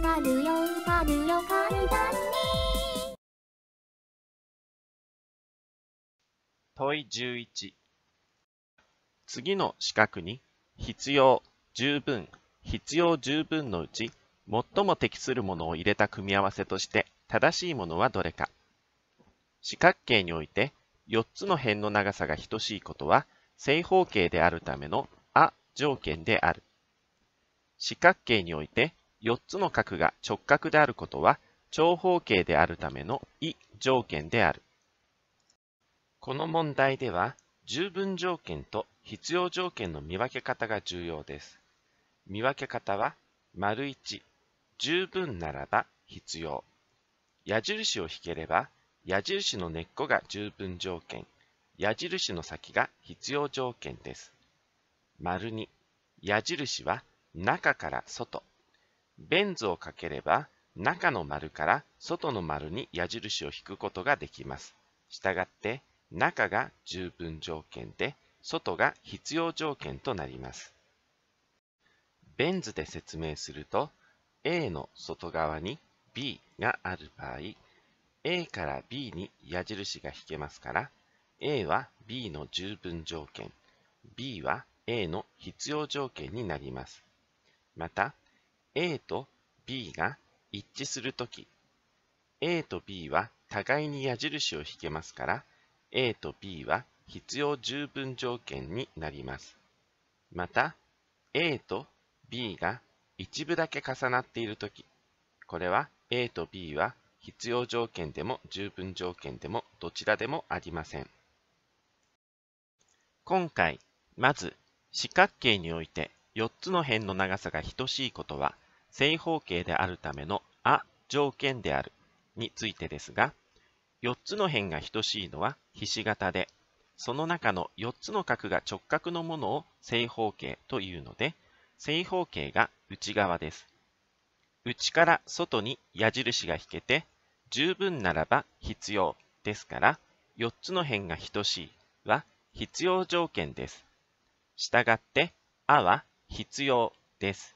かるよかるよ簡単に問い11次の四角に必要十分必要十分のうち最も適するものを入れた組み合わせとして正しいものはどれか四角形において4つの辺の長さが等しいことは正方形であるためのあ条件である四角形において4つの角が直角であることは長方形であるための異条件である。この問題では十分条件と必要条件の見分け方が重要です。見分け方は、丸1、十分ならば必要。矢印を引ければ、矢印の根っこが十分条件、矢印の先が必要条件です。丸2、矢印は中から外、ベン図をかければ、中の丸から外の丸に矢印を引くことができます。したがって、中が十分条件で、外が必要条件となります。ベン図で説明すると、A の外側に B がある場合、A から B に矢印が引けますから、A は B の十分条件、B は A の必要条件になります。また、A と B が一致するとき、A と B は互いに矢印を引けますから、A と B は必要十分条件になります。また、A と B が一部だけ重なっているとき、これは A と B は必要条件でも十分条件でもどちらでもありません。今回、まず四角形において4つの辺の長さが等しいことは正方形であるためのあ条件であるについてですが、4つの辺が等しいのはひし形で、その中の4つの角が直角のものを正方形というので、正方形が内側です。内から外に矢印が引けて、十分ならば必要ですから、4つの辺が等しいは必要条件です。したがって、あは必要です。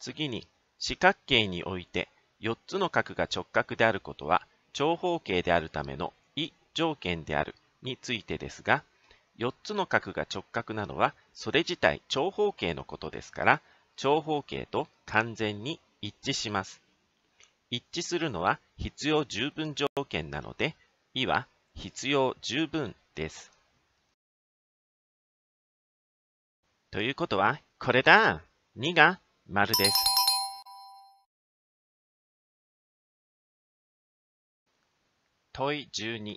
次に、四角形において4つの角が直角であることは長方形であるための異条件であるについてですが、4つの角が直角なのはそれ自体長方形のことですから、長方形と完全に一致します。一致するのは必要十分条件なので、いは必要十分です。ということは、これだ !2 が丸です。問い12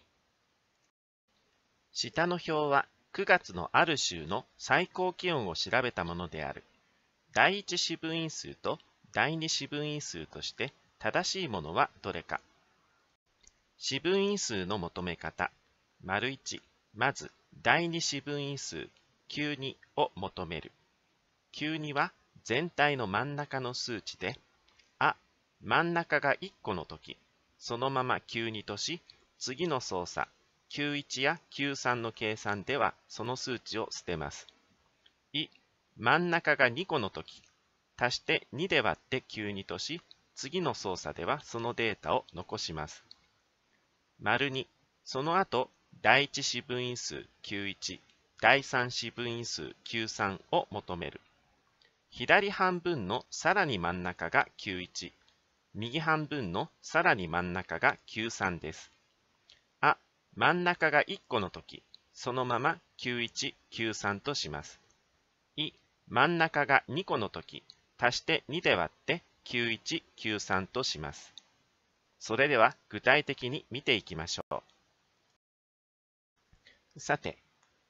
下の表は9月のある週の最高気温を調べたものである。第1四分因数と第2四分因数として正しいものはどれか。四分因数の求め方。丸1、まず第2四分因数、92を求める。92は全体の真ん中の数値で、あ、真ん中が1個の時、そのまま92とし、次の操作、91や93の計算ではその数値を捨てます。い、真ん中が2個の時、足して2で割って92とし、次の操作ではそのデータを残します。丸2、その後、第1四分因数91、第3四分因数93を求める。左半分のさらに真ん中が91、右半分のさらに真ん中が93です。あ、真ん中が1個の時、そのまま91、93とします。い、真ん中が2個の時、足して2で割って91、93とします。それでは具体的に見ていきましょう。さて、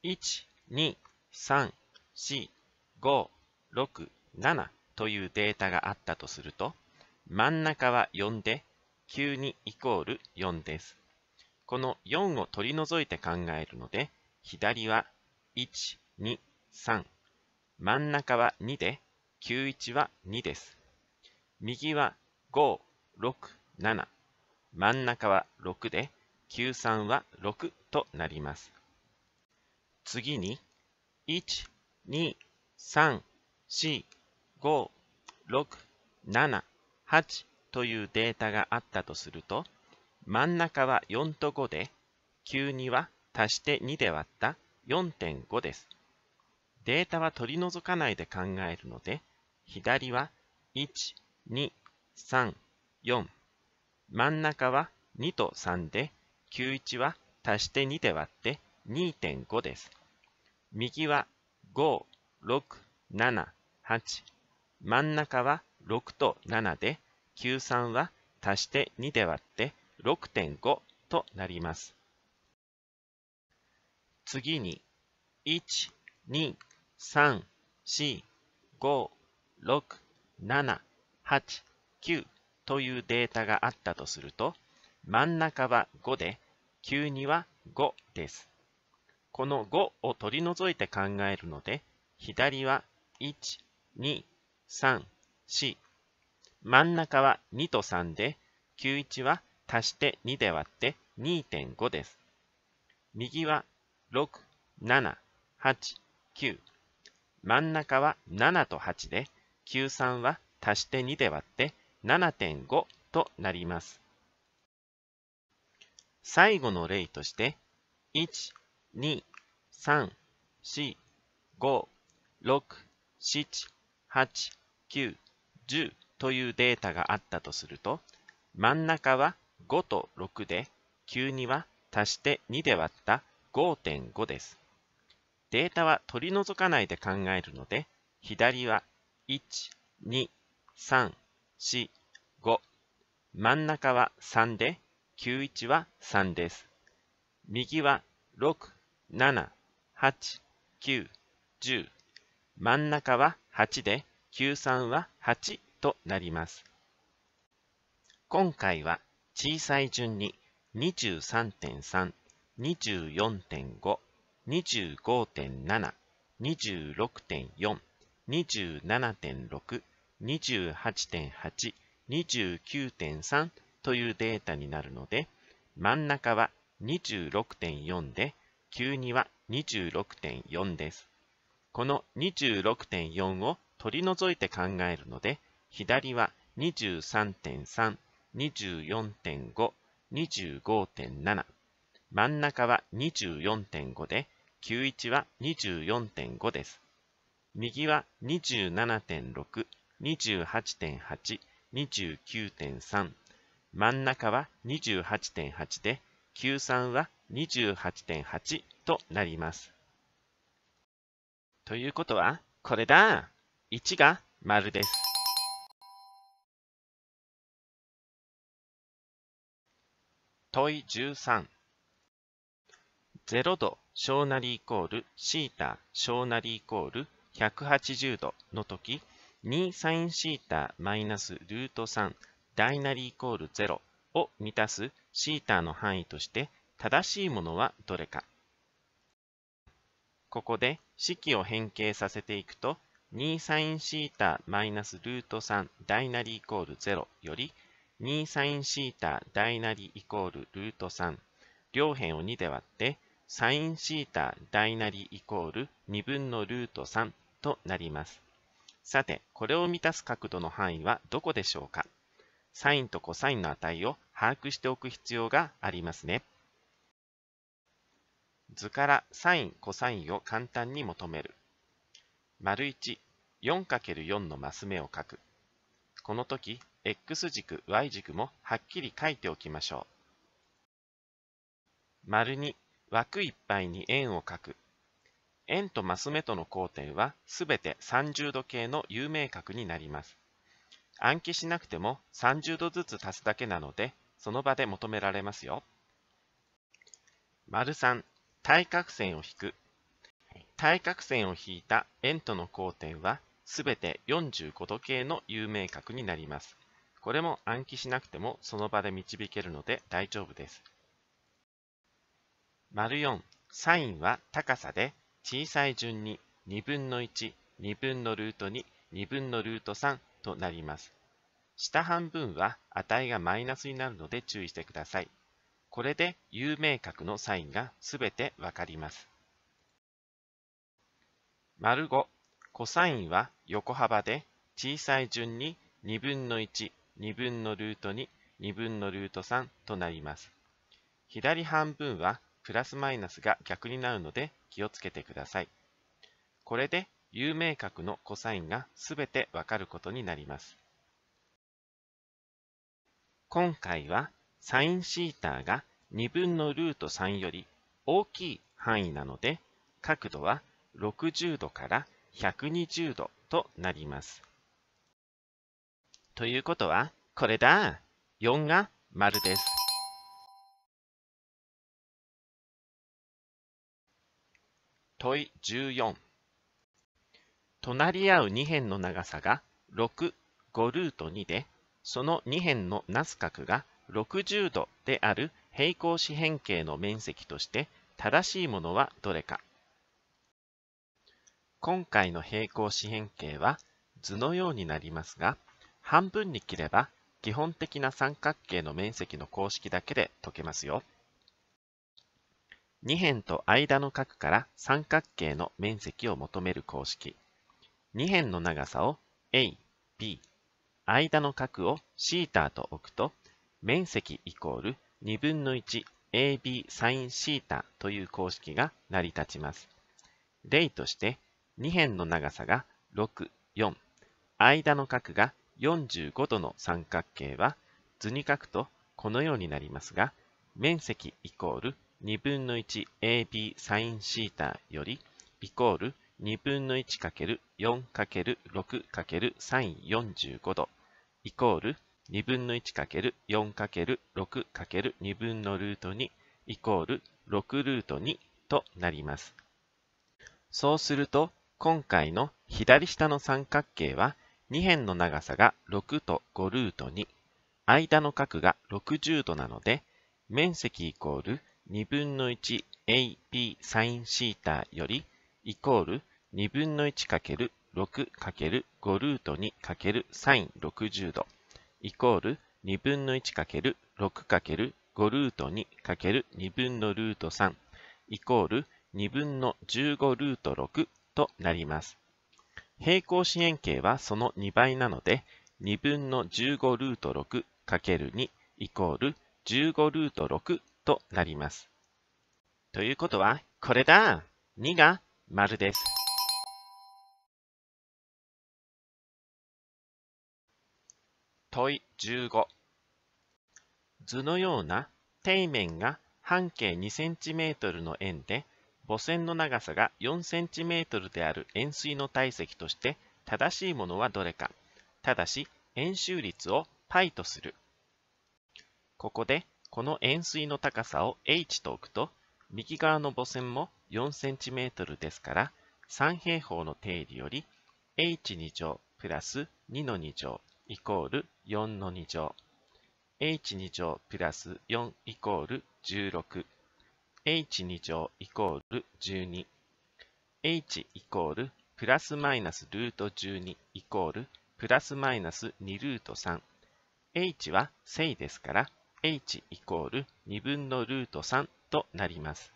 1、2、3、4、5、6、7というデータがあったとすると、真ん中は4で、92イコール4です。この4を取り除いて考えるので、左は1、2、3。真ん中は2で、91は2です。右は5、6、7。真ん中は6で、93は6となります。次に、1、2、3、4、5、6、7、8というデータがあったとすると、真ん中は4と5で、92は足して2で割った4.5です。データは取り除かないで考えるので、左は1、2、3、4。真ん中は2と3で、91は足して2で割って2.5です。右は5、6、7、8。真ん中は6と7で、93は足して2で割って6.5となります。次に、1、2、3、4、5、6、7、8、9というデータがあったとすると、真ん中は5で、92は5です。この5を取り除いて考えるので、左は1、2、3、4。真ん中は2と3で、91は足して2で割って2.5です。右は6、7、8、9。真ん中は7と8で、93は足して2で割って7.5となります。最後の例として、1、2、3、4、5、6、7、8、9、10というデータがあったとすると、真ん中は5と6で、9には足して2で割った5.5です。データは取り除かないで考えるので、左は1、2、3、4、5。真ん中は3で、91は3です。右は6、7、8、9、10。真ん中は8で、93は8となります。今回は小さい順に23.3、24.5、25.7、26.4、27.6、28.8、29.3というデータになるので、真ん中は26.4で、92は26.4です。この26.4を取り除いて考えるので、左は23.3、24.5、25.7。真ん中は24.5で、91は24.5です。右は27.6、28.8、29.3。真ん中は28.8で、93は28.8となります。ということは、これだ !1 が丸です。問い13。0度小なりイコールシータ小なりイコール180度の時、2サインシータマイナスルート3大なりイコール0を満たすシータの範囲として正しいものはどれか。ここで式を変形させていくと、2sinθ マイナスルート3大なりイコール0より、2sinθ 大なりイコールルート3、両辺を2で割って、sinθ 大なりイコール2分のルート3となります。さて、これを満たす角度の範囲はどこでしょうか ?sin と cos の値を把握しておく必要がありますね。図からサイン、コサインを簡単に求める。丸1、4×4 のマス目を書く。この時、x 軸、y 軸もはっきり書いておきましょう。丸2、枠いっぱいに円を書く。円とマス目との交点はすべて30度計の有名角になります。暗記しなくても30度ずつ足すだけなので、その場で求められますよ。丸3、対角線を引く。対角線を引いた円との交点は、すべて45度計の有名角になります。これも暗記しなくてもその場で導けるので大丈夫です。丸4、サインは高さで小さい順に2分の1、2分のルート2、2分のルート3となります。下半分は値がマイナスになるので注意してください。これで有名角のサインがすべてわかります。丸5、コサインは横幅で小さい順に2分の1、2分のルート2、2分のルート3となります。左半分はプラスマイナスが逆になるので気をつけてください。これで有名角のコサインがすべてわかることになります。今回はサインシータが2分のルート3より大きい範囲なので、角度は60度から120度となります。ということは、これだ !4 が丸です。問い14。隣り合う2辺の長さが6、5ルート2で、その2辺のナス角が60度である平行四辺形の面積として正しいものはどれか。今回の平行四辺形は図のようになりますが、半分に切れば基本的な三角形の面積の公式だけで解けますよ。2辺と間の角から三角形の面積を求める公式。2辺の長さを a、b、間の角を θ と置くと面積イコール2分の 1ab サイン θ という公式が成り立ちます。例として2辺の長さが6、4間の角が45度の三角形は図に書くとこのようになりますが面積イコール2分の 1ab サイン θ よりイコール2分の 1×4×6× s i n 45度イコール2分の1 × 4る6 × 2分のルート2イコール6ルート2となります。そうすると、今回の左下の三角形は2辺の長さが6と5ルート2、間の角が60度なので、面積イコール2分の 1AP サインシーターよりイコール2分の1る6 × 5ルート2るサイン60度。イコール2分の1かける6かける5ルート2かける2分のルート3イコール2分の15ルート6となります。平行四辺形はその2倍なので2分の15ルート 6×2 イコール15ルート6となります。ということはこれだ !2 が丸です。問い15図のような底面が半径 2cm の円で母線の長さが 4cm である円錐の体積として正しいものはどれかただし円周率を π とするここでこの円錐の高さを h と置くと右側の母線も 4cm ですから3平方の定理より h2 乗プラス2の2乗イコール4の2乗。h2 乗プラス4イコール 16h2 乗イコール 12h イコールプラスマイナスルート12イコールプラスマイナス2ルート 3h は正ですから h イコール2分のルート3となります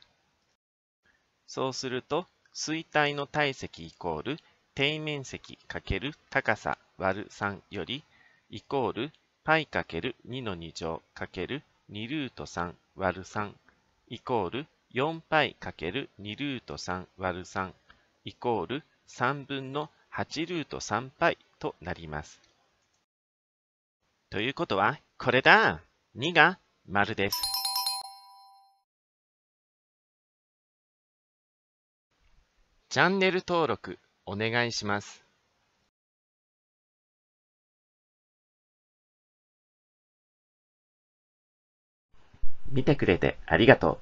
そうすると衰退の体積イコール底面積×高さ割る3より、イコール π×2 の2乗 ×2 ルート3割る3イコール 4π×2 ルート3割る3イコール3分の8ルート 3π となります。ということは、これだ !2 が丸です。チャンネル登録お願いします。見てくれてありがと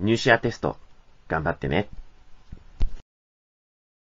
う。入試アテスト、頑張ってね。